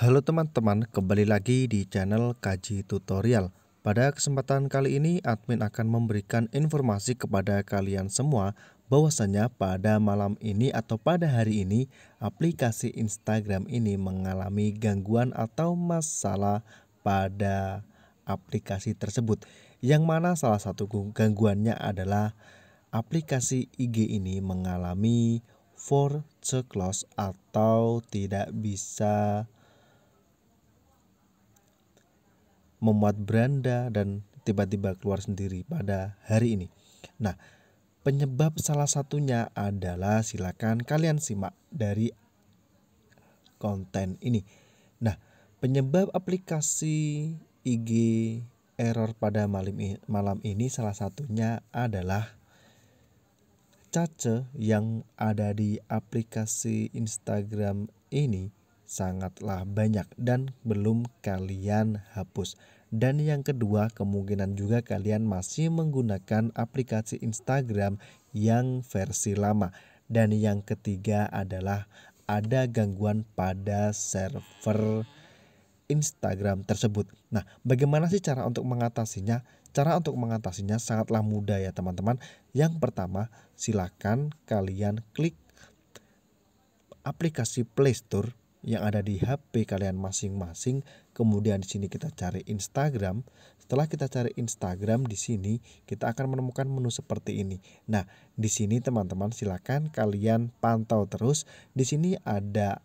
Halo teman-teman, kembali lagi di channel Kaji Tutorial. Pada kesempatan kali ini, admin akan memberikan informasi kepada kalian semua bahwasanya pada malam ini atau pada hari ini, aplikasi Instagram ini mengalami gangguan atau masalah pada aplikasi tersebut. Yang mana salah satu gangguannya adalah aplikasi IG ini mengalami Force close atau tidak bisa memuat beranda dan tiba-tiba keluar sendiri pada hari ini. Nah, penyebab salah satunya adalah silakan kalian simak dari konten ini. Nah, penyebab aplikasi IG error pada malam malam ini salah satunya adalah cache yang ada di aplikasi Instagram ini sangatlah banyak dan belum kalian hapus. Dan yang kedua, kemungkinan juga kalian masih menggunakan aplikasi Instagram yang versi lama. Dan yang ketiga adalah ada gangguan pada server Instagram tersebut. Nah, bagaimana sih cara untuk mengatasinya? Cara untuk mengatasinya sangatlah mudah ya, teman-teman. Yang pertama, silakan kalian klik aplikasi Play Store yang ada di HP kalian masing-masing. Kemudian di sini kita cari Instagram. Setelah kita cari Instagram di sini, kita akan menemukan menu seperti ini. Nah, di sini teman-teman silakan kalian pantau terus. Di sini ada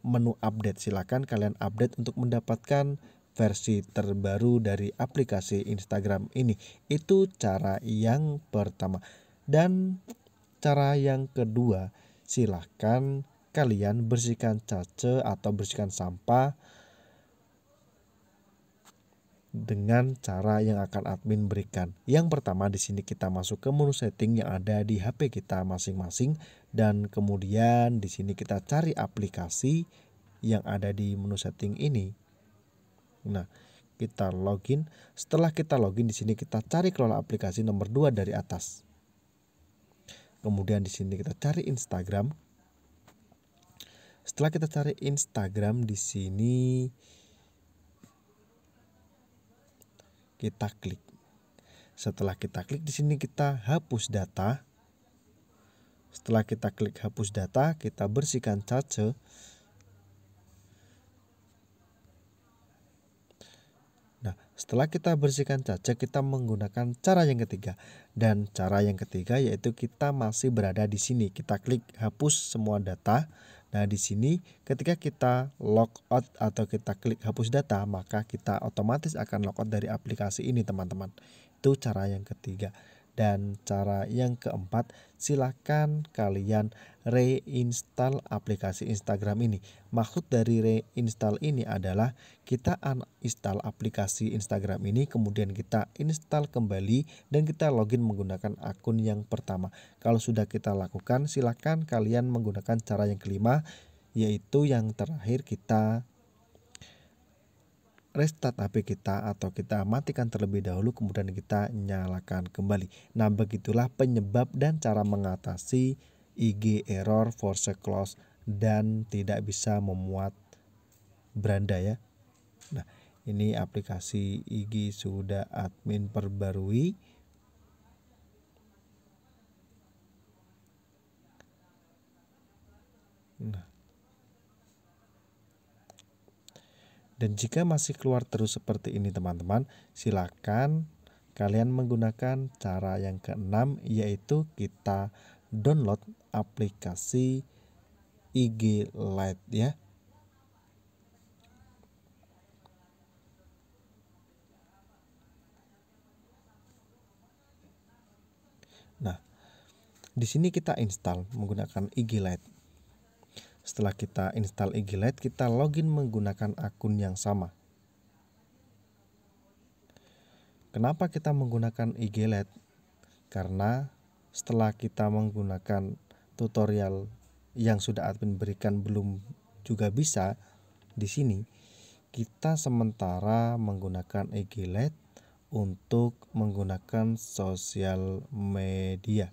menu update. Silakan kalian update untuk mendapatkan versi terbaru dari aplikasi Instagram ini. Itu cara yang pertama. Dan cara yang kedua, silakan kalian bersihkan cace atau bersihkan sampah dengan cara yang akan admin berikan. Yang pertama di sini kita masuk ke menu setting yang ada di HP kita masing-masing dan kemudian di sini kita cari aplikasi yang ada di menu setting ini. Nah, kita login. Setelah kita login di sini kita cari kelola aplikasi nomor 2 dari atas. Kemudian di sini kita cari Instagram. Setelah kita cari Instagram di sini kita klik. Setelah kita klik di sini kita hapus data. Setelah kita klik hapus data, kita bersihkan cache Nah, setelah kita bersihkan cache kita menggunakan cara yang ketiga. Dan cara yang ketiga yaitu kita masih berada di sini. Kita klik hapus semua data. Nah, di sini ketika kita logout atau kita klik hapus data, maka kita otomatis akan logout dari aplikasi ini, teman-teman. Itu cara yang ketiga. Dan cara yang keempat, silakan kalian reinstall aplikasi Instagram ini. Maksud dari reinstall ini adalah kita uninstall aplikasi Instagram ini, kemudian kita install kembali dan kita login menggunakan akun yang pertama. Kalau sudah kita lakukan, silakan kalian menggunakan cara yang kelima, yaitu yang terakhir kita restart HP kita atau kita matikan terlebih dahulu kemudian kita nyalakan kembali. Nah, begitulah penyebab dan cara mengatasi IG error force close dan tidak bisa memuat beranda ya. Nah, ini aplikasi IG sudah admin perbarui. Nah, Dan jika masih keluar terus seperti ini teman-teman, silakan kalian menggunakan cara yang keenam yaitu kita download aplikasi IG Lite ya. Nah, di sini kita install menggunakan IG Lite. Setelah kita install IG Lite, kita login menggunakan akun yang sama. Kenapa kita menggunakan IG Lite? Karena setelah kita menggunakan tutorial yang sudah admin berikan belum juga bisa di sini, kita sementara menggunakan IG Lite untuk menggunakan sosial media.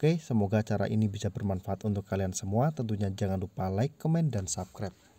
Oke, semoga cara ini bisa bermanfaat untuk kalian semua. Tentunya jangan lupa like, comment, dan subscribe.